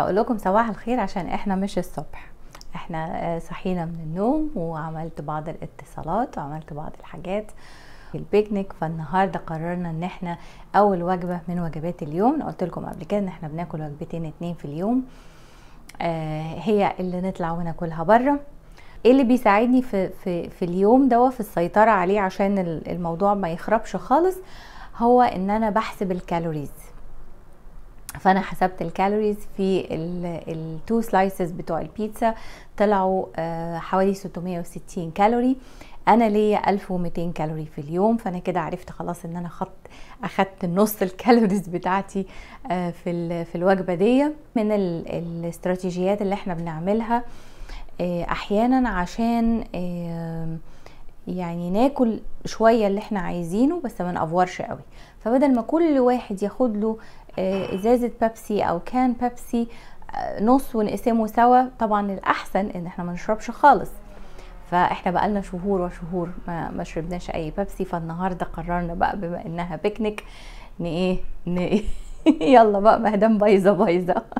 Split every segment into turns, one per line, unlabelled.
هقول لكم صباح الخير عشان احنا مش الصبح احنا آه، صحينا من النوم وعملت بعض الاتصالات وعملت بعض الحاجات البيكنيك فالنهارده قررنا ان احنا اول وجبه من وجبات اليوم قلت لكم قبل كده ان احنا بناكل وجبتين اتنين في اليوم آه، هي اللي نطلع وناكلها بره ايه اللي بيساعدني في في في اليوم دوا في السيطره عليه عشان الموضوع ما يخربش خالص هو ان انا بحسب الكالوريز فانا حسبت الكالوريز في التو سلايسز بتوع البيتزا طلعوا آه، حوالي 660 كالوري انا ليا 1200 كالوري في اليوم فانا كده عرفت خلاص ان انا خط اخدت نص الكالوريز بتاعتي آه، في في الوجبه دي من الاستراتيجيات اللي احنا بنعملها آه، احيانا عشان يعني ناكل شويه اللي احنا عايزينه بس ما نافورش قوي فبدل ما كل واحد ياخد له آه، ازازه بيبسي او كان بيبسي آه، نص ونقسمه سوا طبعا الاحسن ان احنا ما نشربش خالص فاحنا بقالنا شهور وشهور ما, ما شربناش اي بيبسي فالنهارده قررنا بقى بما انها بيكنيك ان ايه ان إيه. يلا بقى ما دام بايظه بايظه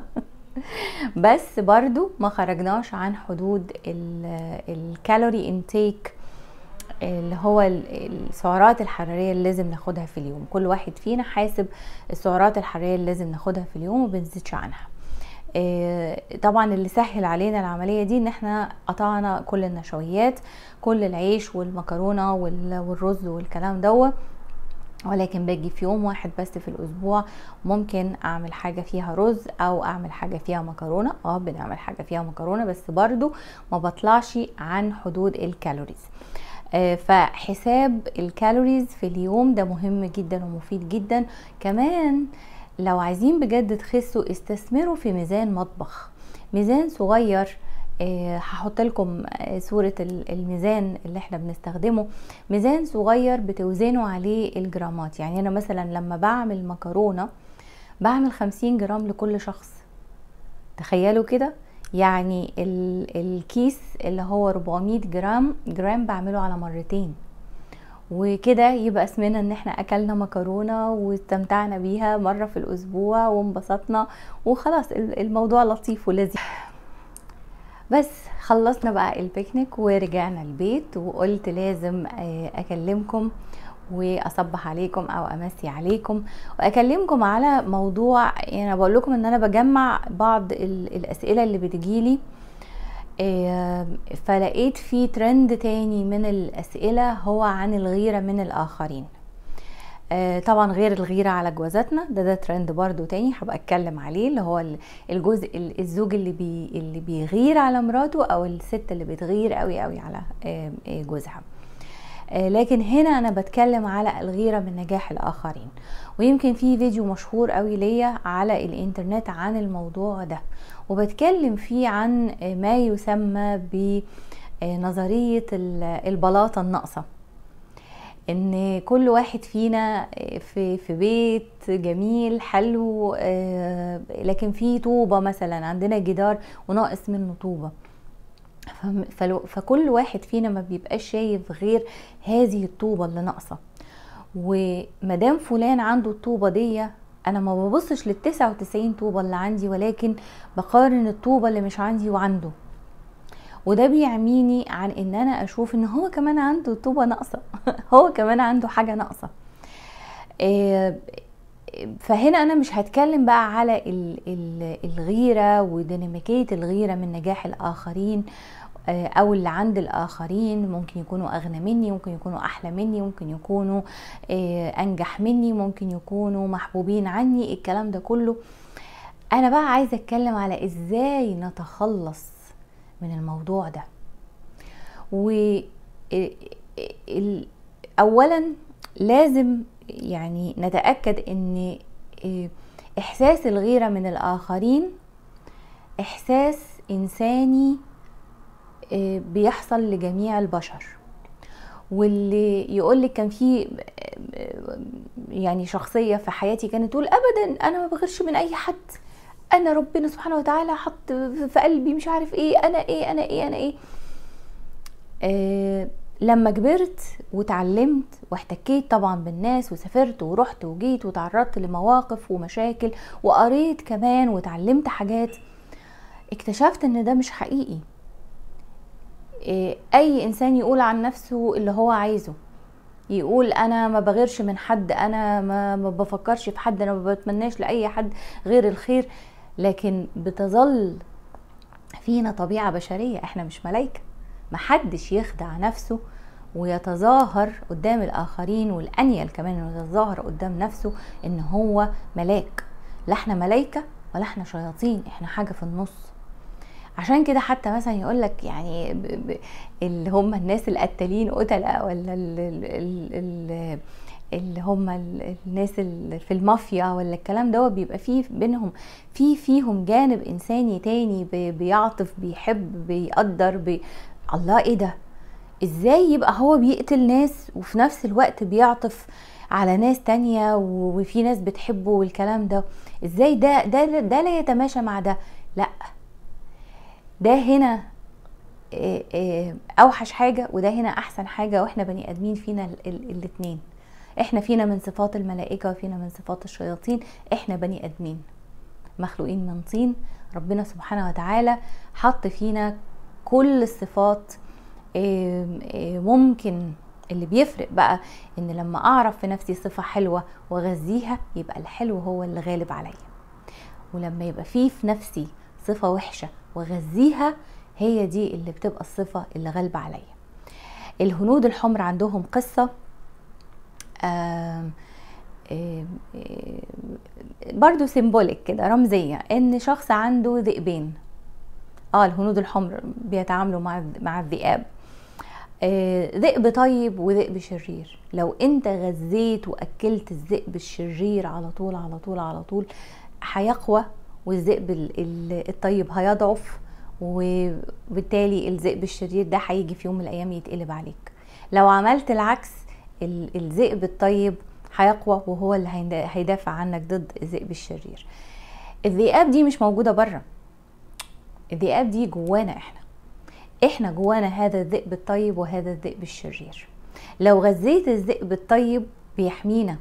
بس برضو ما خرجناش عن حدود الكالوري انتيك اللي هو السعرات الحرارية اللي لازم ناخدها في اليوم كل واحد فينا حاسب السعرات الحرارية اللي لازم ناخدها في اليوم وبنزيدش عنها آه، طبعا اللي سهل علينا العملية دي ان احنا قطعنا كل النشويات كل العيش والمكرونة والرز والكلام دوت ولكن باجي في يوم واحد بس في الاسبوع ممكن اعمل حاجة فيها رز او اعمل حاجة فيها مكرونة اه بنعمل حاجة فيها مكرونة بس برضو ما بطلعش عن حدود الكالوريز آه، فحساب الكالوريز في اليوم ده مهم جدا ومفيد جدا كمان لو عايزين بجد تخسوا استثمروا في ميزان مطبخ ميزان صغير آه، هحط لكم آه، صورة الميزان اللي احنا بنستخدمه ميزان صغير بتوزنوا عليه الجرامات يعني انا مثلا لما بعمل مكرونة بعمل خمسين جرام لكل شخص تخيلوا كده يعني الكيس اللي هو 400 جرام جرام بعمله على مرتين وكده يبقى اسمنا ان احنا اكلنا مكرونة واستمتعنا بيها مرة في الاسبوع وانبسطنا وخلاص الموضوع لطيف ولذيذ بس خلصنا بقى البيكنيك ورجعنا البيت وقلت لازم آه، اكلمكم واصبح عليكم او امسي عليكم واكلمكم على موضوع يعني انا بقول لكم ان انا بجمع بعض الاسئله اللي بتجيلي آه، فلقيت في ترند تاني من الاسئله هو عن الغيره من الاخرين آه، طبعا غير الغيرة على جوازاتنا ده ده ترند برضو تاني هبقى اتكلم عليه اللي هو الجزء الزوج اللي بي اللي بيغير على مراته او الست اللي بتغير قوي قوي على آه، جوزها آه، لكن هنا انا بتكلم على الغيره من نجاح الاخرين ويمكن في فيديو مشهور قوي ليا على الانترنت عن الموضوع ده وبتكلم فيه عن ما يسمى بنظريه البلاطه الناقصه ان كل واحد فينا آه، في في بيت جميل حلو آه، لكن في طوبه مثلا عندنا جدار وناقص منه طوبه فكل واحد فينا ما بيبقاش شايف غير هذه الطوبه اللي ناقصه ومدام فلان عنده الطوبه دي انا ما ببصش لل 99 طوبه اللي عندي ولكن بقارن الطوبه اللي مش عندي وعنده وده بيعميني عن ان انا اشوف ان هو كمان عنده طوبه ناقصه هو كمان عنده حاجه ناقصه آه، فهنا انا مش هتكلم بقى على الغيره وديناميكيه الغيره من نجاح الاخرين آه، او اللي عند الاخرين ممكن يكونوا اغنى مني ممكن يكونوا احلى مني ممكن يكونوا آه، انجح مني ممكن يكونوا محبوبين عني الكلام ده كله انا بقى عايزه اتكلم على ازاي نتخلص من الموضوع ده و آه، اولا لازم يعني نتاكد ان احساس الغيره من الاخرين احساس انساني آه، بيحصل لجميع البشر واللي يقول لي كان في آه، يعني شخصيه في حياتي كانت تقول ابدا انا ما بغيرش من اي حد انا ربنا سبحانه وتعالى حط في قلبي مش عارف ايه انا ايه انا ايه انا ايه آه، لما كبرت وتعلمت واحتكيت طبعا بالناس وسافرت ورحت وجيت وتعرضت لمواقف ومشاكل وقريت كمان وتعلمت حاجات اكتشفت ان ده مش حقيقي إيه، اي انسان يقول عن نفسه اللي هو عايزه يقول انا ما بغيرش من حد انا ما, بفكرش في حد انا ما بتمناش لاي حد غير الخير لكن بتظل فينا طبيعه بشريه احنا مش ملائكه محدش يخدع نفسه ويتظاهر قدام الاخرين والانيل كمان انه يتظاهر قدام نفسه ان هو ملاك لا احنا ملائكه ولا احنا شياطين احنا حاجه في النص عشان كده حتى مثلا يقول لك يعني ب ب اللي هم الناس القتالين قتلة ولا ال ال ال اللي هم الناس اللي في المافيا ولا الكلام دوت بيبقى فيه بينهم في فيهم جانب انساني تاني بيعطف بيحب بيقدر بي الله ايه ده ازاي يبقى هو بيقتل ناس وفي نفس الوقت بيعطف على ناس تانية وفي ناس بتحبه والكلام ده ازاي ده ده ده لا يتماشى مع ده لا ده هنا آه، آه، اوحش حاجه وده هنا احسن حاجه واحنا بني ادمين فينا الاثنين احنا فينا من صفات الملائكه وفينا من صفات الشياطين احنا بني ادمين مخلوقين من طين ربنا سبحانه وتعالى حط فينا كل الصفات ممكن اللي بيفرق بقى ان لما اعرف في نفسي صفه حلوه واغذيها يبقى الحلو هو اللي غالب عليا ولما يبقى فيه في نفسي صفه وحشه واغذيها هي دي اللي بتبقى الصفه اللي غالبه عليا الهنود الحمر عندهم قصه برضو سيمبوليك كده رمزيه ان شخص عنده ذئبين اه الهنود الحمر بيتعاملوا مع مع الذئاب آه، ذئب طيب وذئب شرير لو انت غذيت واكلت الذئب الشرير على طول على طول على طول هيقوى والذئب الطيب هيضعف وبالتالي الذئب الشرير ده هيجي في يوم من الايام يتقلب عليك لو عملت العكس الذئب الطيب هيقوى وهو اللي هيدافع عنك ضد الذئب الشرير الذئاب دي مش موجوده بره الذئاب دي جوانا احنا احنا جوانا هذا الذئب الطيب وهذا الذئب الشرير لو غذيت الذئب الطيب بيحمينا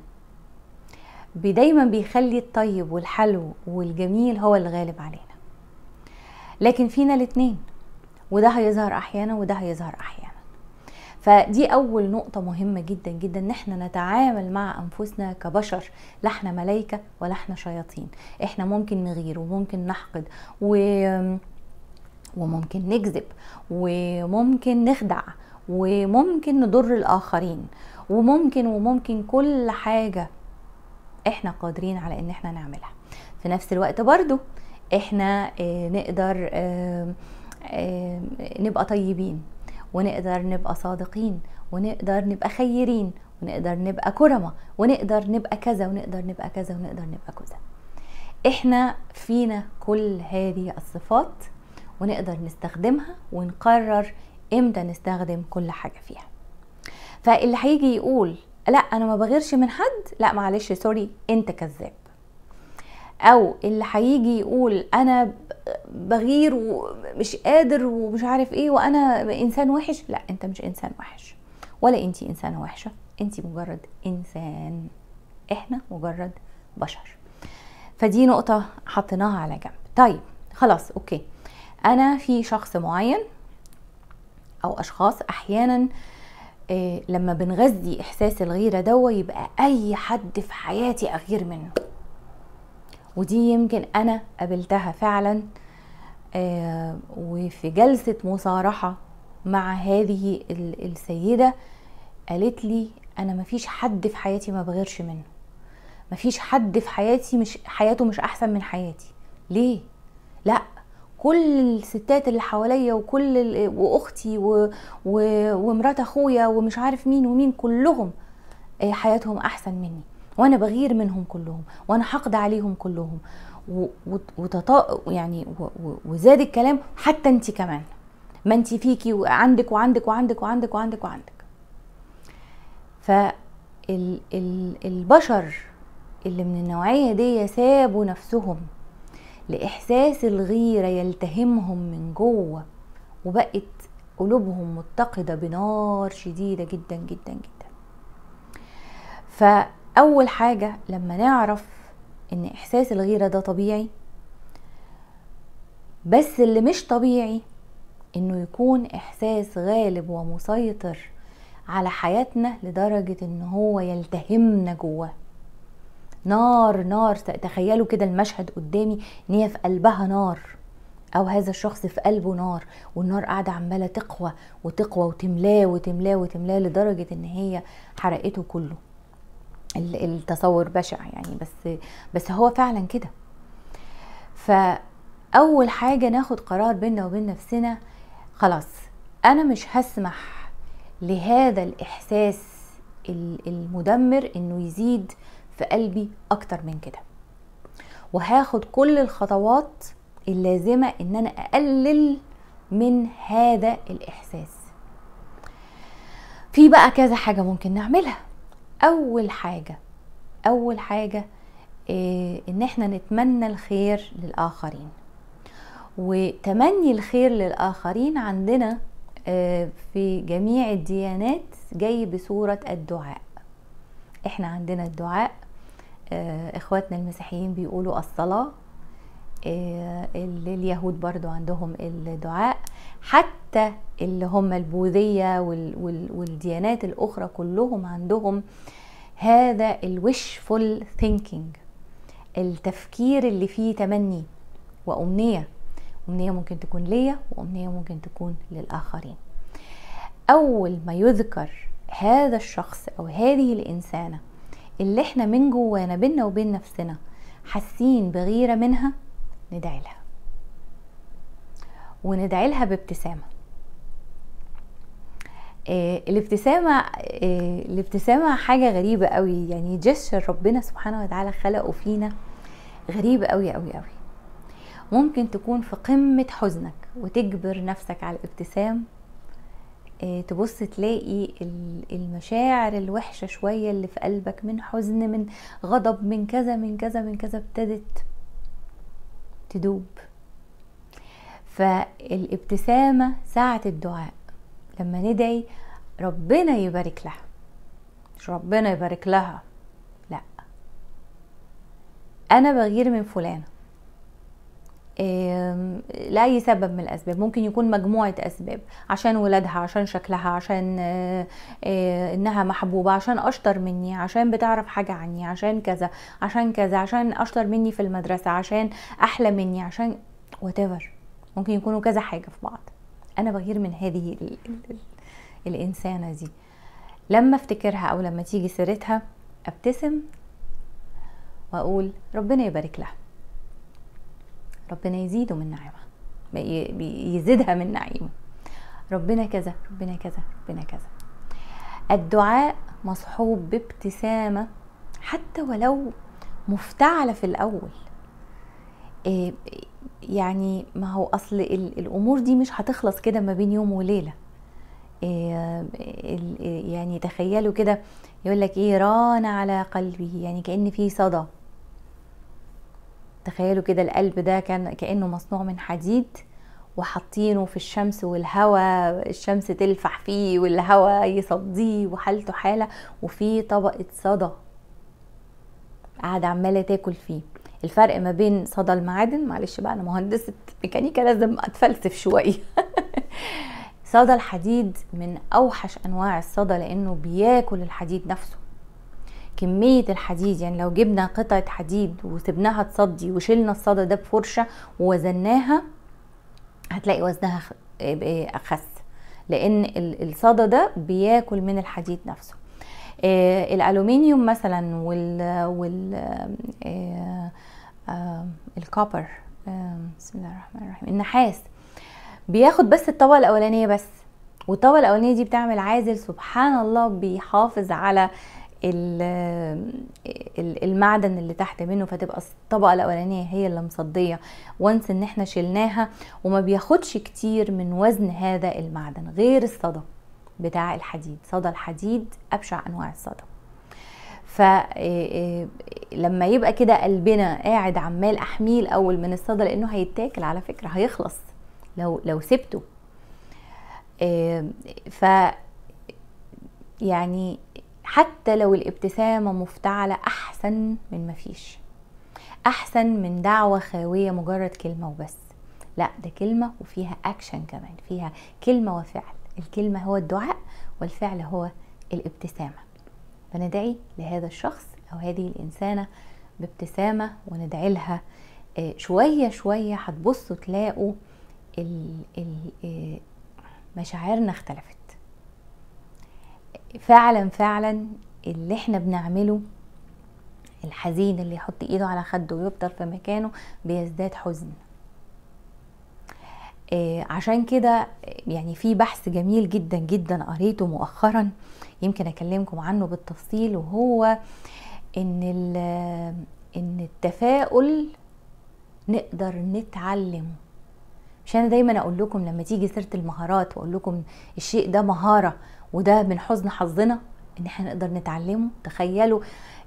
دايما بيخلي الطيب والحلو والجميل هو الغالب علينا لكن فينا الاثنين وده هيظهر احيانا وده هيظهر احيانا فدي اول نقطة مهمة جدا جدا ان احنا نتعامل مع انفسنا كبشر لا احنا ملايكة ولا احنا شياطين احنا ممكن نغير وممكن نحقد و وممكن نكذب وممكن نخدع وممكن نضر الاخرين وممكن وممكن كل حاجة احنا قادرين على ان احنا نعملها في نفس الوقت برضو احنا آه، نقدر آه، آه، نبقى طيبين ونقدر نبقى صادقين ونقدر نبقى خيرين ونقدر نبقى كرمة ونقدر نبقى كذا ونقدر نبقى كذا ونقدر نبقى كذا احنا فينا كل هذه الصفات ونقدر نستخدمها ونقرر امتى نستخدم كل حاجة فيها فاللي هيجي يقول لا انا ما بغيرش من حد لا معلش سوري انت كذاب او اللي هيجي يقول انا بغير ومش قادر ومش عارف ايه وانا انسان وحش لا انت مش انسان وحش ولا انت انسانه وحشه انت مجرد انسان احنا مجرد بشر فدي نقطه حطيناها على جنب طيب خلاص اوكي انا في شخص معين او اشخاص احيانا آه آه، لما بنغذي احساس الغيره دوا يبقى اي حد في حياتي اغير منه ودي يمكن انا قابلتها فعلا آه، وفي جلسه مصارحه مع هذه السيده قالت لي انا مفيش حد في حياتي ما بغيرش منه مفيش حد في حياتي مش حياته مش احسن من حياتي ليه لا كل الستات اللي حواليا وكل ال... واختي و... و... ومرات اخويا ومش عارف مين ومين كلهم آه، حياتهم احسن مني وانا بغير منهم كلهم وانا حقد عليهم كلهم و... وتط... يعني و... وزاد الكلام حتى انت كمان ما انت فيكي وعندك وعندك وعندك وعندك وعندك وعندك فالبشر اللي من النوعيه دي سابوا نفسهم لإحساس الغيرة يلتهمهم من جوه وبقت قلوبهم متقدة بنار شديدة جدا جدا جدا فأول حاجة لما نعرف إن إحساس الغيرة ده طبيعي بس اللي مش طبيعي إنه يكون إحساس غالب ومسيطر على حياتنا لدرجة إن هو يلتهمنا جواه نار نار تخيلوا كده المشهد قدامي ان هي في قلبها نار او هذا الشخص في قلبه نار والنار قاعده عماله تقوى وتقوى وتملاه وتملاه وتملاه لدرجه ان هي حرقته كله التصور بشع يعني بس بس هو فعلا كده فاول حاجه ناخد قرار بينا وبين نفسنا خلاص انا مش هسمح لهذا الاحساس المدمر انه يزيد في قلبي اكتر من كده وهاخد كل الخطوات اللازمه ان انا اقلل من هذا الاحساس في بقى كذا حاجه ممكن نعملها اول حاجه اول حاجه إيه ان احنا نتمنى الخير للاخرين وتمني الخير للاخرين عندنا آه، في جميع الديانات جاي بصورة الدعاء احنا عندنا الدعاء آه، اخواتنا المسيحيين بيقولوا الصلاه آه، اليهود برضو عندهم الدعاء حتى اللي هم البوذية والديانات الأخرى كلهم عندهم هذا الوشفul ثينكينج التفكير اللي فيه تمني وأمنية أمنية ممكن تكون ليا وأمنية ممكن تكون للآخرين أول ما يذكر هذا الشخص أو هذه الإنسانة اللي احنا من جوانا بينا وبين نفسنا حاسين بغيره منها ندعي لها وندعي لها بابتسامه آه، الابتسامة آه، الابتسامة حاجة غريبة قوي يعني جسر ربنا سبحانه وتعالى خلقه فينا غريبة قوي قوي قوي ممكن تكون في قمة حزنك وتجبر نفسك على الابتسام آه، تبص تلاقي المشاعر الوحشة شوية اللي في قلبك من حزن من غضب من كذا من كذا من كذا ابتدت تدوب فالابتسامة ساعة الدعاء لما ندعي ربنا يبارك لها مش ربنا يبارك لها لا أنا بغير من فلانة لأي سبب من الأسباب ممكن يكون مجموعة أسباب عشان ولادها عشان شكلها عشان آه، آه، إنها محبوبة عشان أشطر مني عشان بتعرف حاجة عني عشان كذا عشان كذا عشان أشطر مني في المدرسة عشان أحلى مني عشان whatever ممكن يكونوا كذا حاجة في بعض أنا بغير من هذه الإنسانة دي لما افتكرها أو لما تيجي سيرتها ابتسم واقول ربنا يبارك لها ربنا يزيده من نعمه يزيدها من نعيمه ربنا كذا ربنا كذا ربنا كذا الدعاء مصحوب بابتسامه حتى ولو مفتعله في الاول آه، يعني ما هو اصل الامور دي مش هتخلص كده ما بين يوم وليله آه، يعني تخيلوا كده يقول لك ايه ران على قلبه يعني كان في صدى تخيلوا كده القلب ده كان كانه مصنوع من حديد وحاطينه في الشمس والهواء الشمس تلفح فيه والهواء يصديه وحالته حاله وفي طبقه صدى قاعده عماله تاكل فيه الفرق ما بين صدى المعادن معلش بقى انا مهندسه ميكانيكا لازم اتفلسف شويه صدى الحديد من اوحش انواع الصدى لانه بياكل الحديد نفسه كمية الحديد يعني لو جبنا قطعة حديد وسبناها تصدي وشلنا الصدى ده بفرشة ووزناها هتلاقي وزنها آه، آه، أخس لأن الصدى ده بياكل من الحديد نفسه آه الألومنيوم مثلا وال, وال آه آه الكوبر آه، بسم الله الرحمن الرحيم النحاس بياخد بس الطبقة الأولانية بس والطبقة الأولانية دي بتعمل عازل سبحان الله بيحافظ على المعدن اللي تحت منه فتبقى الطبقه الاولانيه هي اللي مصديه وانس ان احنا شلناها وما بياخدش كتير من وزن هذا المعدن غير الصدى بتاع الحديد صدى الحديد ابشع انواع الصدى فلما آه، آه، يبقى كده قلبنا قاعد عمال احميه الاول من الصدى لانه هيتاكل على فكره هيخلص لو لو سبته آه، ف يعني حتى لو الابتسامة مفتعلة أحسن من مفيش أحسن من دعوة خاوية مجرد كلمة وبس لا ده كلمة وفيها أكشن كمان فيها كلمة وفعل الكلمة هو الدعاء والفعل هو الابتسامة فندعي لهذا الشخص أو هذه الإنسانة بابتسامة وندعي لها آه، شوية شوية هتبصوا تلاقوا آه، مشاعرنا اختلفت فعلا فعلا اللي احنا بنعمله الحزين اللي يحط ايده على خده ويفضل في مكانه بيزداد حزن إيه عشان كده يعني في بحث جميل جدا جدا قريته مؤخرا يمكن اكلمكم عنه بالتفصيل وهو ان ان التفاؤل نقدر نتعلم مش انا دايما اقول لكم لما تيجي سيره المهارات واقول لكم الشيء ده مهاره وده من حزن حظنا ان احنا نقدر نتعلمه تخيلوا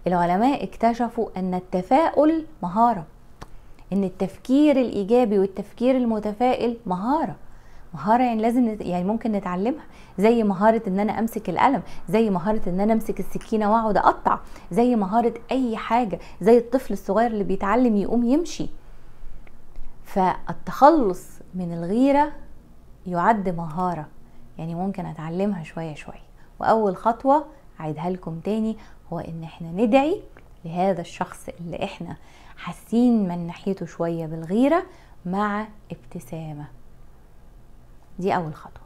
العلماء اكتشفوا ان التفاؤل مهارة ان التفكير الايجابي والتفكير المتفائل مهارة مهارة يعني لازم نت... يعني ممكن نتعلمها زي مهارة ان انا امسك القلم زي مهارة ان انا امسك السكينة واقعد اقطع زي مهارة اي حاجة زي الطفل الصغير اللي بيتعلم يقوم يمشي فالتخلص من الغيرة يعد مهارة يعني ممكن اتعلمها شوية شوية واول خطوة عيدها لكم تاني هو ان احنا ندعي لهذا الشخص اللي احنا حاسين من ناحيته شوية بالغيرة مع ابتسامة دي اول خطوة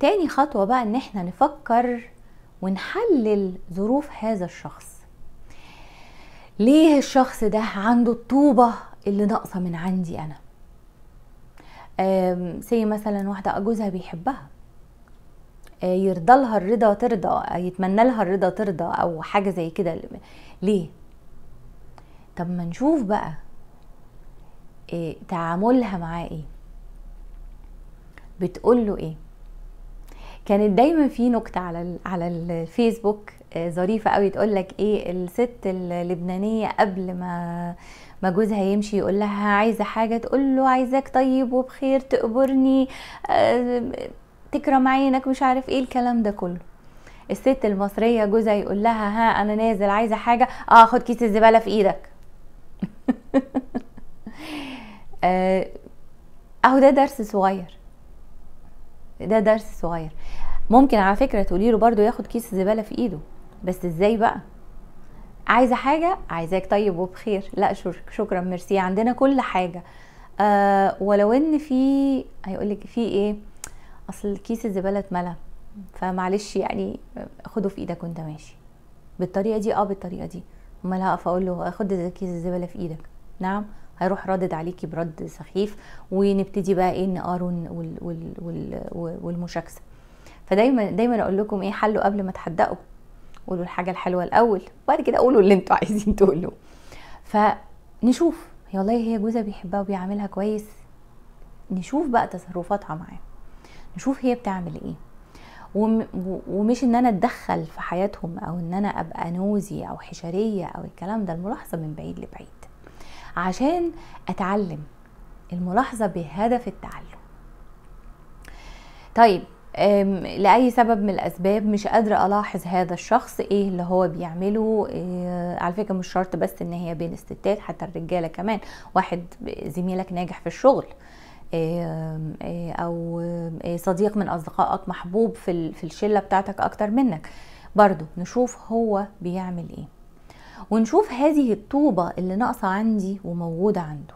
تاني خطوة بقى ان احنا نفكر ونحلل ظروف هذا الشخص ليه الشخص ده عنده الطوبة اللي ناقصة من عندي انا سي مثلا واحدة جوزها بيحبها آه، يرضى لها الرضا ترضى يتمنى لها الرضا ترضى او حاجه زي كده ليه طب ما نشوف بقى إيه تعاملها معاه ايه بتقول له ايه كانت دايما في نكته على على الفيسبوك آه، ظريفه قوي تقول لك ايه الست اللبنانيه قبل ما ما جوزها يمشي يقول لها عايزه حاجه تقول له عايزاك طيب وبخير تقبرني آه تكرم عينك مش عارف ايه الكلام ده كله الست المصريه جوزها يقول لها ها انا نازل عايزه حاجه اه خد كيس الزباله في ايدك آه، اهو ده درس صغير ده درس صغير ممكن على فكره تقولي له برده ياخد كيس الزباله في ايده بس ازاي بقى عايزه حاجه عايزاك طيب وبخير لا شكرا ميرسي عندنا كل حاجه آه ولو ان في هيقول لك في ايه اصل كيس الزباله اتملى فمعلش يعني خده في ايدك وانت ماشي بالطريقه دي اه بالطريقه دي امال هقف اقول له خد كيس الزباله في ايدك نعم هيروح رادد عليكي برد سخيف ونبتدي بقى ايه النقار وال وال وال والمشاكسه فدايما دايما اقول لكم ايه حلوا قبل ما تحدقوا قولوا الحاجه الحلوه الاول وبعد كده قولوا اللي انتوا عايزين تقولوه فنشوف هي والله هي جوزها بيحبها وبيعاملها كويس نشوف بقى تصرفاتها معاه نشوف هي بتعمل ايه ومش ان انا اتدخل في حياتهم او ان انا ابقى نوزي او حشريه او الكلام ده الملاحظه من بعيد لبعيد عشان اتعلم الملاحظه بهدف التعلم طيب لاي سبب من الاسباب مش قادره الاحظ هذا الشخص ايه اللي هو بيعمله إيه على فكره مش شرط بس ان هي بين الستات حتى الرجاله كمان واحد زميلك ناجح في الشغل آه، آه، او آه، صديق من اصدقائك محبوب في الشله بتاعتك اكتر منك برضو نشوف هو بيعمل ايه ونشوف هذه الطوبه اللي ناقصه عندي وموجوده عنده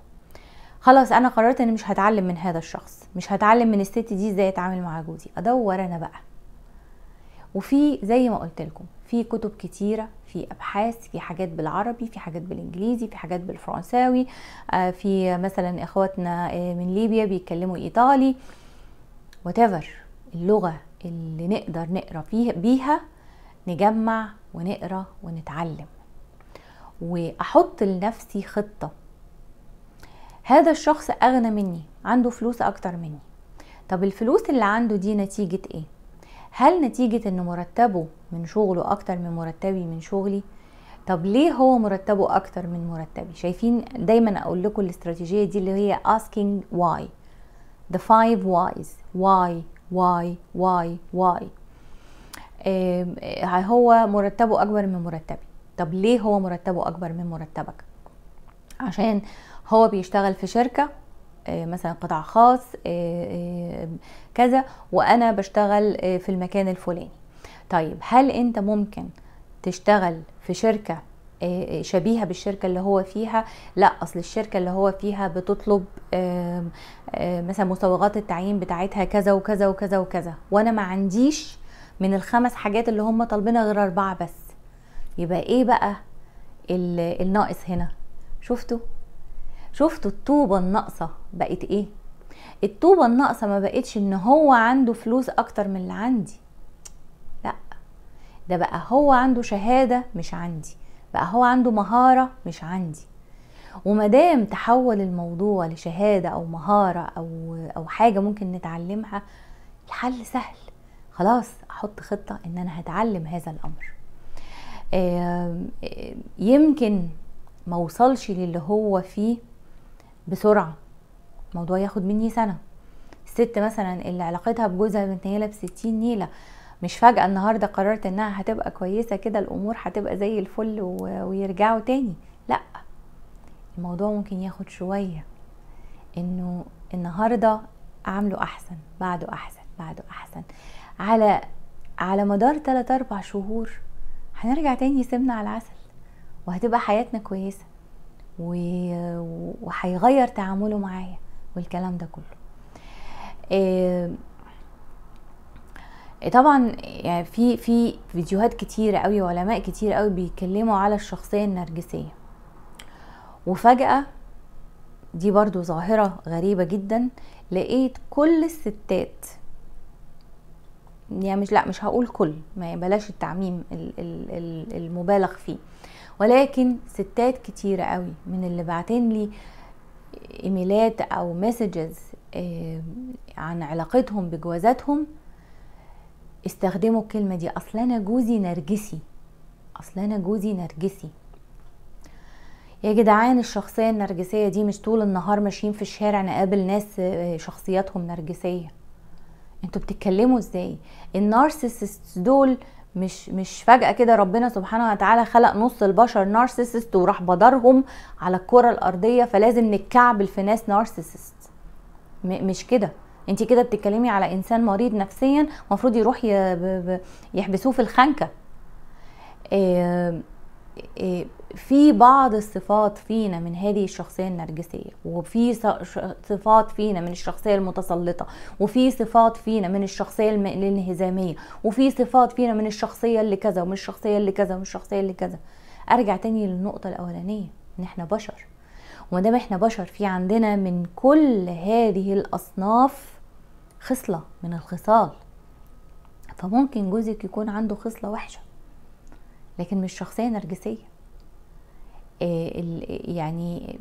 خلاص انا قررت اني مش هتعلم من هذا الشخص مش هتعلم من الست دي ازاي اتعامل مع جوزي ادور انا بقى وفي زي ما قلت لكم في كتب كتيره في ابحاث في حاجات بالعربي في حاجات بالانجليزي في حاجات بالفرنساوي آه، في مثلا اخواتنا آه، من ليبيا بيتكلموا ايطالي whatever اللغه اللي نقدر نقرا فيها بيها نجمع ونقرا ونتعلم واحط لنفسي خطه هذا الشخص اغنى مني عنده فلوس اكتر مني طب الفلوس اللي عنده دي نتيجه ايه هل نتيجة ان مرتبه من شغله اكتر من مرتبي من شغلي طب ليه هو مرتبه اكتر من مرتبي شايفين دايما اقول لكم الاستراتيجية دي اللي هي asking why the five whys why why why why آه هو مرتبه اكبر من مرتبي طب ليه هو مرتبه اكبر من مرتبك عشان هو بيشتغل في شركة آه، مثلا قطاع خاص آه، آه، كذا وانا بشتغل في المكان الفلاني طيب هل انت ممكن تشتغل في شركه شبيهه بالشركه اللي هو فيها لا اصل الشركه اللي هو فيها بتطلب مثلا مسوغات التعيين بتاعتها كذا وكذا وكذا وكذا وانا ما عنديش من الخمس حاجات اللي هم طالبينها غير اربعه بس يبقى ايه بقى الناقص هنا شفتوا شفتوا الطوبه الناقصه بقت ايه الطوبه الناقصه ما بقتش ان هو عنده فلوس اكتر من اللي عندي لا ده بقى هو عنده شهاده مش عندي بقى هو عنده مهاره مش عندي ومادام تحول الموضوع لشهاده او مهاره او او حاجه ممكن نتعلمها الحل سهل خلاص احط خطه ان انا هتعلم هذا الامر يمكن ما وصلش للي هو فيه بسرعه الموضوع ياخد مني سنه الست مثلا اللي علاقتها بجوزها متنيله ب 60 نيله مش فجأة النهاردة قررت انها هتبقى كويسة كده الامور هتبقى زي الفل و... ويرجعوا تاني لا الموضوع ممكن ياخد شوية انه النهاردة عامله احسن بعده احسن بعده احسن على على مدار 3 4 شهور هنرجع تاني سمنا على العسل وهتبقى حياتنا كويسة وهيغير تعامله معايا والكلام ده كله آه، طبعا يعني في في فيديوهات كتيرة قوي وعلماء كتير قوي بيتكلموا على الشخصية النرجسية وفجأة دي برضو ظاهرة غريبة جدا لقيت كل الستات يعني مش لا مش هقول كل ما بلاش التعميم المبالغ فيه ولكن ستات كتيرة قوي من اللي بعتين لي ايميلات او مسجز آه، عن علاقتهم بجوازاتهم استخدموا الكلمة دي اصل انا جوزي نرجسي اصل انا جوزي نرجسي يا جدعان الشخصية النرجسية دي مش طول النهار ماشيين في الشارع نقابل ناس آه، شخصياتهم نرجسية انتوا بتتكلموا ازاي النارسيسست دول مش مش فجأة كده ربنا سبحانه وتعالى خلق نص البشر نارسيسست وراح بدرهم على الكرة الأرضية فلازم نتكعبل في ناس نارسيسست مش كده انت كده بتتكلمي على انسان مريض نفسيا المفروض يروح يحبسوه في الخنكه آه، آه، في بعض الصفات فينا من هذه الشخصية النرجسية وفي صفات فينا من الشخصية المتسلطة وفي صفات فينا من الشخصية الانهزامية وفي صفات فينا من الشخصية اللي كذا ومن الشخصية اللي كذا ومن الشخصية اللي كذا ارجع تاني للنقطة الاولانية ان احنا بشر وما دام احنا بشر في عندنا من كل هذه الاصناف خصلة من الخصال فممكن جوزك يكون عنده خصلة وحشة لكن مش شخصية نرجسية آه، يعني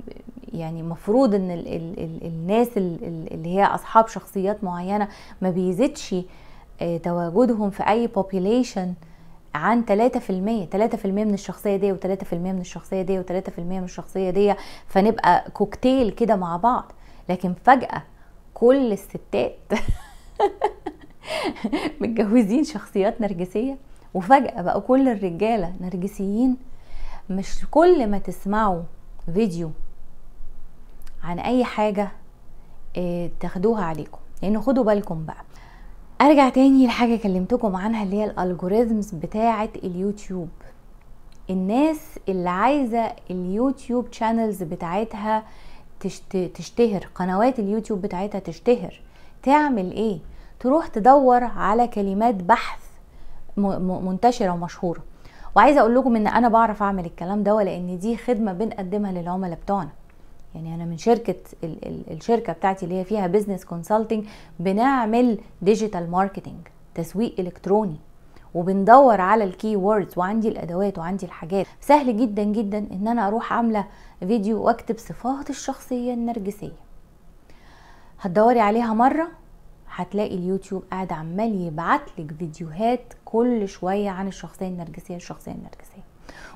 يعني مفروض ان الـ الـ الـ الناس اللي هي اصحاب شخصيات معينه ما بيزيدش آه، تواجدهم في اي population عن 3% 3% من الشخصيه دي و3% من الشخصيه دي و3% من الشخصيه دي فنبقى كوكتيل كده مع بعض لكن فجاه كل الستات متجوزين شخصيات نرجسيه وفجاه بقى كل الرجاله نرجسيين مش كل ما تسمعوا فيديو عن اي حاجه اه تاخدوها عليكم لان يعني خدوا بالكم بقى ارجع تاني لحاجه كلمتكم عنها اللي هي الالجوريزمز بتاعه اليوتيوب الناس اللي عايزه اليوتيوب شانلز بتاعتها تشتهر قنوات اليوتيوب بتاعتها تشتهر تعمل ايه تروح تدور على كلمات بحث منتشره ومشهوره وعايزه اقول لكم ان انا بعرف اعمل الكلام ده لان دي خدمه بنقدمها للعملاء بتوعنا يعني انا من شركه ال ال الشركه بتاعتي اللي هي فيها بيزنس كونسلتنج بنعمل ديجيتال ماركتنج تسويق الكتروني وبندور على الكي ووردز وعندي الادوات وعندي الحاجات سهل جدا جدا ان انا اروح عامله فيديو واكتب صفات الشخصيه النرجسيه هتدوري عليها مره هتلاقي اليوتيوب قاعد عمال يبعتلك فيديوهات كل شويه عن الشخصيه النرجسيه الشخصيه النرجسيه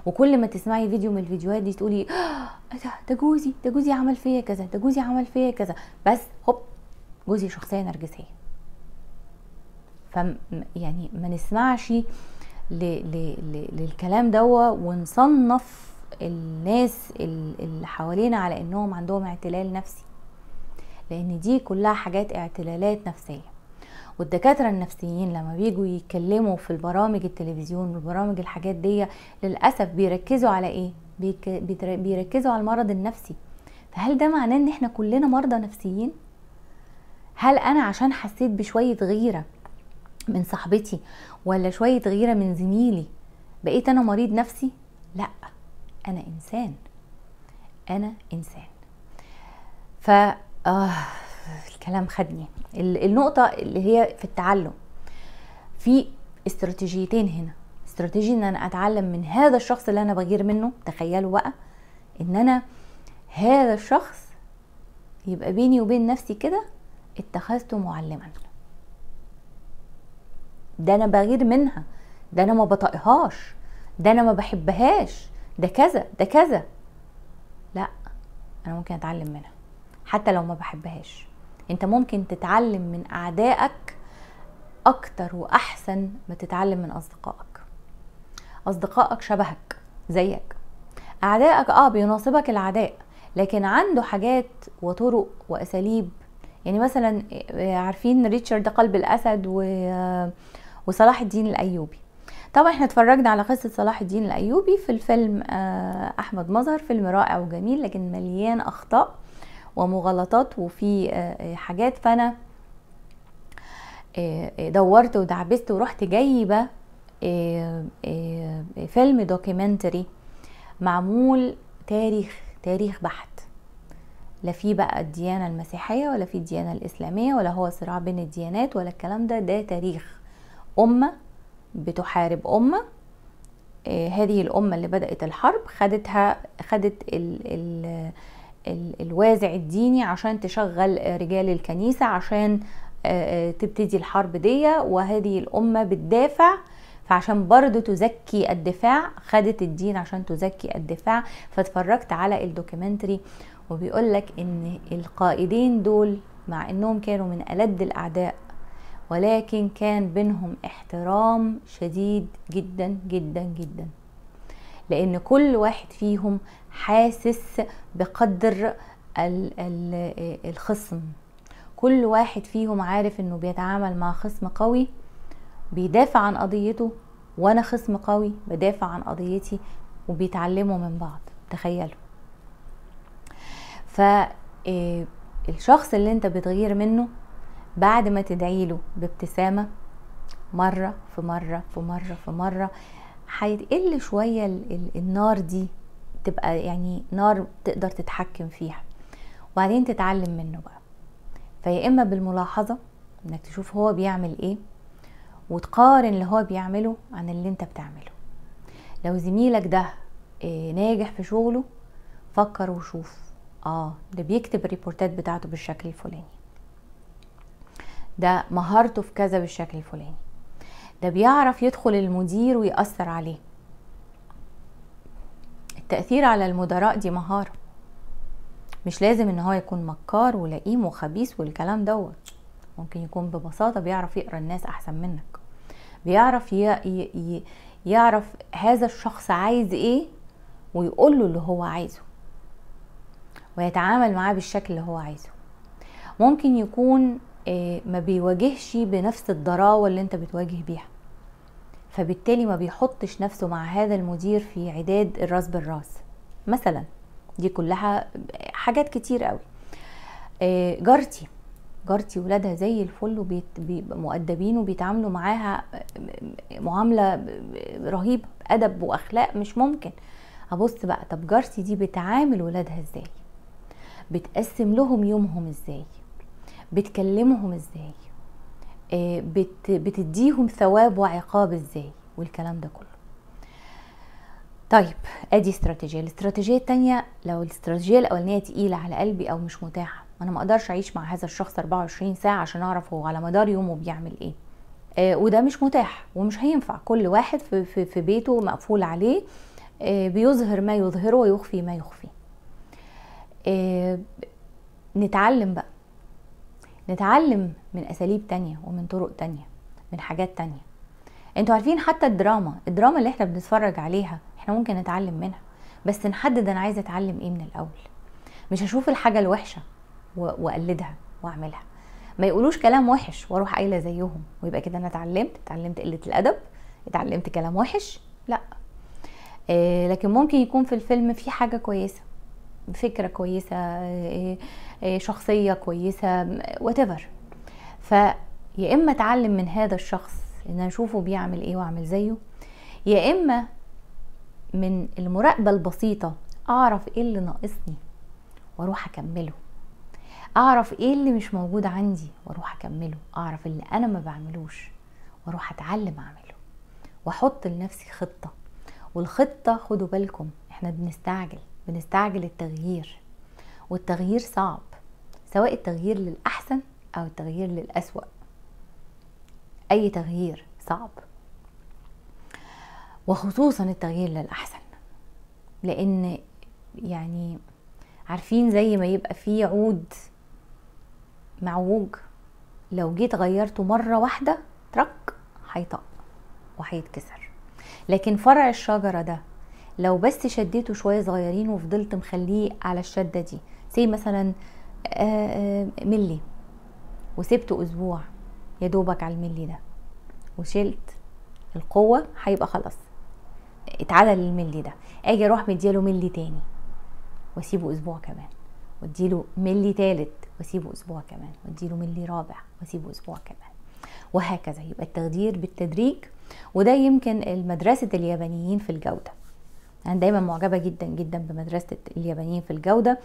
وكل ما تسمعي فيديو من الفيديوهات دي تقولي آه، ده ده جوزي ده جوزي عمل فيا كذا ده جوزي عمل فيا كذا بس هوب جوزي شخصيه نرجسيه ف يعني ما نسمعش ل... ل... ل... للكلام دوا ونصنف الناس اللي حوالينا على انهم عندهم اعتلال نفسي لان دي كلها حاجات اعتلالات نفسيه والدكاترة النفسيين لما بيجوا يتكلموا في البرامج التلفزيون والبرامج الحاجات دي للأسف بيركزوا على ايه؟ بيركزوا على المرض النفسي فهل ده معناه ان احنا كلنا مرضى نفسيين؟ هل انا عشان حسيت بشوية غيرة من صاحبتي ولا شوية غيرة من زميلي بقيت انا مريض نفسي؟ لا انا انسان انا انسان ف آه الكلام خدني النقطة اللي هي في التعلم في استراتيجيتين هنا استراتيجي ان انا اتعلم من هذا الشخص اللي انا بغير منه تخيلوا بقى ان انا هذا الشخص يبقى بيني وبين نفسي كده اتخذته معلما ده انا بغير منها ده انا ما بطقهاش ده انا ما بحبهاش ده كذا ده كذا لا انا ممكن اتعلم منها حتى لو ما بحبهاش انت ممكن تتعلم من اعدائك اكتر واحسن ما تتعلم من اصدقائك اصدقائك شبهك زيك اعدائك اه بيناصبك العداء لكن عنده حاجات وطرق واساليب يعني مثلا آه، عارفين ريتشارد قلب الاسد و آه، وصلاح الدين الايوبي طبعا احنا اتفرجنا على قصه صلاح الدين الايوبي في الفيلم آه، احمد مظهر فيلم رائع وجميل لكن مليان اخطاء ومغالطات وفي آه، آه، حاجات فانا آه، دورت ودعبست ورحت جايبه فيلم دوكيومنتري معمول تاريخ تاريخ بحت لا في بقى الديانة المسيحية ولا في الديانة الإسلامية ولا هو صراع بين الديانات ولا الكلام ده ده تاريخ أمة بتحارب أمة هذه الأمة اللي بدأت الحرب خدتها خدت الوازع الديني عشان تشغل رجال الكنيسة عشان آه، آه، تبتدي الحرب دي وهذه الأمة بتدافع فعشان برضه تزكي الدفاع خدت الدين عشان تزكي الدفاع فاتفرجت على الدوكيومنتري وبيقول لك ان القائدين دول مع انهم كانوا من الد الاعداء ولكن كان بينهم احترام شديد جدا جدا جدا لان كل واحد فيهم حاسس بقدر الخصم كل واحد فيهم عارف انه بيتعامل مع خصم قوي بيدافع عن قضيته وانا خصم قوي بدافع عن قضيتي وبيتعلموا من بعض تخيلوا فالشخص آه، اللي انت بتغير منه بعد ما تدعيله بابتسامة مرة في مرة في مرة في مرة هيتقل شويه النار دي تبقى يعني نار تقدر تتحكم فيها وبعدين تتعلم منه بقى فيا اما بالملاحظه انك تشوف هو بيعمل ايه وتقارن اللي هو بيعمله عن اللي انت بتعمله لو زميلك ده آه، ناجح في شغله فكر وشوف اه ده بيكتب الريبورتات بتاعته بالشكل الفلاني ده مهارته في كذا بالشكل الفلاني ده بيعرف يدخل المدير ويأثر عليه التأثير على المدراء دي مهارة مش لازم ان هو يكون مكار ولئيم وخبيث والكلام دوت ممكن يكون ببساطة بيعرف يقرا الناس احسن منك بيعرف ي... ي... يعرف هذا الشخص عايز ايه ويقول له اللي هو عايزه ويتعامل معاه بالشكل اللي هو عايزه ممكن يكون آه، ما بيواجهش بنفس الضراوه اللي انت بتواجه بيها فبالتالي ما بيحطش نفسه مع هذا المدير في عداد الراس بالراس مثلا دي كلها حاجات كتير قوي آه، جارتي جارتي ولادها زي الفل ومؤدبين وبيتعاملوا معاها معاملة رهيبة أدب وأخلاق مش ممكن أبص بقى طب جارتي دي بتعامل ولادها ازاي بتقسم لهم يومهم ازاي بتكلمهم ازاي آه، بت بتديهم ثواب وعقاب ازاي والكلام ده كله طيب ادي استراتيجيه الاستراتيجيه الثانيه لو الاستراتيجيه الاولانيه تقيله على قلبي او مش متاحه انا ما اقدرش اعيش مع هذا الشخص 24 ساعه عشان اعرف هو على مدار يومه بيعمل ايه آه وده مش متاح ومش هينفع كل واحد في, في, في بيته مقفول عليه آه بيظهر ما يظهره ويخفي ما يخفي آه نتعلم بقى نتعلم من اساليب تانية ومن طرق تانية من حاجات تانية انتوا عارفين حتى الدراما الدراما اللي احنا بنتفرج عليها احنا ممكن نتعلم منها بس نحدد انا عايزه اتعلم ايه من الاول مش هشوف الحاجه الوحشه واقلدها واعملها ما يقولوش كلام وحش واروح قايله زيهم ويبقى كده انا اتعلمت اتعلمت قله الادب اتعلمت كلام وحش لا آه لكن ممكن يكون في الفيلم في حاجه كويسه فكره كويسه آه، آه، شخصيه كويسه ايفر فيا اما اتعلم من هذا الشخص ان اشوفه بيعمل ايه واعمل زيه يا اما من المراقبه البسيطه اعرف ايه اللي ناقصني واروح اكمله اعرف ايه اللي مش موجود عندي واروح اكمله اعرف اللي انا ما بعملوش واروح اتعلم اعمله واحط لنفسي خطه والخطه خدوا بالكم احنا بنستعجل بنستعجل التغيير والتغيير صعب سواء التغيير للأحسن أو التغيير للأسوأ أي تغيير صعب وخصوصا التغيير للأحسن لأن يعني عارفين زي ما يبقى في عود معوج لو جيت غيرته مرة واحدة ترك هيطق وهيتكسر لكن فرع الشجرة ده لو بس شديته شويه صغيرين وفضلت مخليه على الشده دي سي مثلا آه، آه، ملي وسبته اسبوع يا دوبك على الملي ده وشلت القوه هيبقى خلاص اتعدل الملي ده اجي اروح مدياله ملي تاني واسيبه اسبوع كمان واديله ملي تالت واسيبه اسبوع كمان واديله ملي رابع واسيبه اسبوع كمان وهكذا يبقى التخدير بالتدريج وده يمكن مدرسه اليابانيين في الجوده انا دايما معجبه جدا جدا بمدرسه اليابانيين في الجوده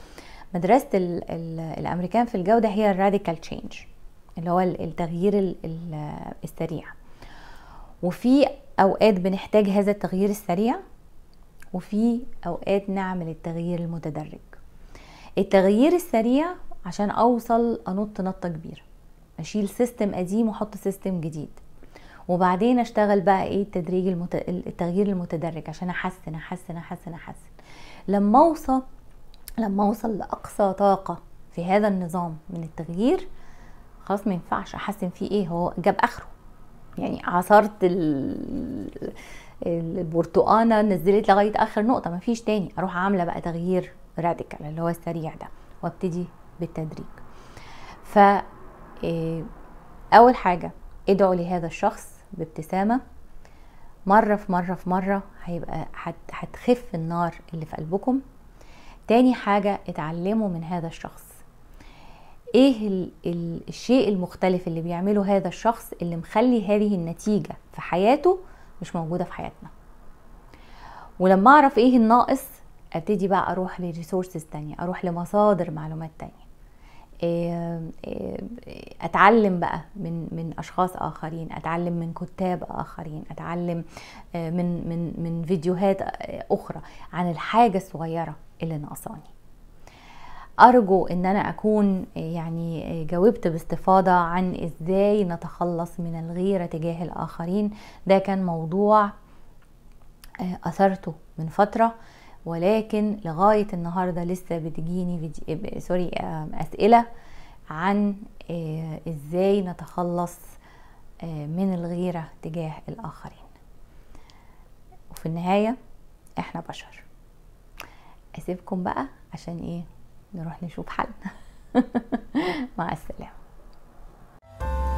مدرسه ال ال الامريكان في الجوده هي الراديكال تشينج اللي هو التغيير ال ال السريع وفي اوقات بنحتاج هذا التغيير السريع وفي اوقات نعمل التغيير المتدرج التغيير السريع عشان اوصل انط نطه كبيره اشيل سيستم قديم واحط سيستم جديد وبعدين اشتغل بقى ايه التدريج المت... التغيير المتدرج عشان احسن احسن احسن احسن لما اوصل لما اوصل لاقصى طاقه في هذا النظام من التغيير خلاص ما ينفعش احسن فيه ايه هو جاب اخره يعني عصرت ال... البرتقانه نزلت لغايه اخر نقطه ما فيش تاني اروح عامله بقى تغيير راديكال اللي هو السريع ده وابتدي بالتدريج ف آه، اول حاجه ادعوا لهذا الشخص بابتسامه مره في مره في مره هيبقى هتخف النار اللي في قلبكم تاني حاجه اتعلموا من هذا الشخص ايه ال ال الشيء المختلف اللي بيعمله هذا الشخص اللي مخلي هذه النتيجه في حياته مش موجوده في حياتنا ولما اعرف ايه الناقص ابتدي بقى اروح لريسورسز تانية اروح لمصادر معلومات تانية اتعلم بقى من من اشخاص اخرين اتعلم من كتاب اخرين اتعلم آه، من من من فيديوهات آه، اخرى عن الحاجه الصغيره اللي ناقصاني ارجو ان انا اكون آه، يعني جاوبت باستفاضه عن ازاي نتخلص من الغيره تجاه الاخرين ده كان موضوع اثرته من فتره ولكن لغاية النهاردة لسه بتجيني سوري أسئلة عن آه، إزاي نتخلص آه، من الغيرة تجاه الآخرين وفي النهاية إحنا بشر أسيبكم بقى عشان إيه نروح نشوف حل مع السلامة